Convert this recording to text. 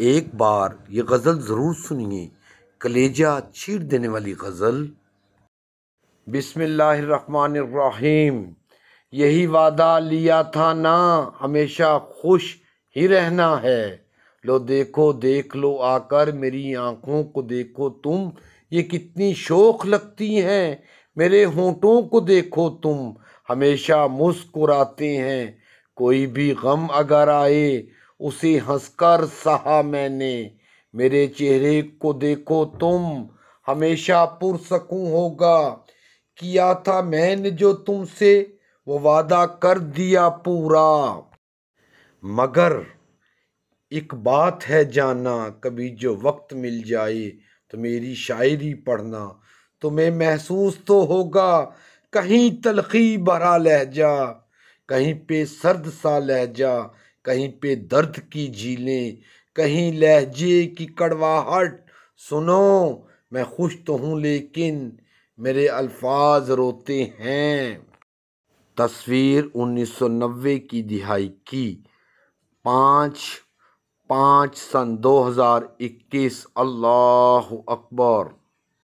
एक बार ये गज़ल ज़रूर सुनिए कलेजा छीट देने वाली गज़ल बिसमीम यही वादा लिया था ना हमेशा खुश ही रहना है लो देखो देख लो आकर मेरी आँखों को देखो तुम ये कितनी शोख लगती हैं मेरे होंठों को देखो तुम हमेशा मुस्कुराते हैं कोई भी गम अगर आए उसे हंसकर सहा मैंने मेरे चेहरे को देखो तुम हमेशा पुरसकूं होगा किया था मैंने जो तुमसे वो वादा कर दिया पूरा मगर एक बात है जाना कभी जो वक्त मिल जाए तो मेरी शायरी पढ़ना तुम्हें महसूस तो होगा कहीं तलखी भरा लहजा कहीं पे सर्द सा लहजा कहीं पे दर्द की झीलें कहीं लहजे की कड़वाहट सुनो मैं खुश तो हूँ लेकिन मेरे अल्फाज रोते हैं तस्वीर 1990 की दिहाई की पाँच पाँच सन 2021 अल्लाह अकबर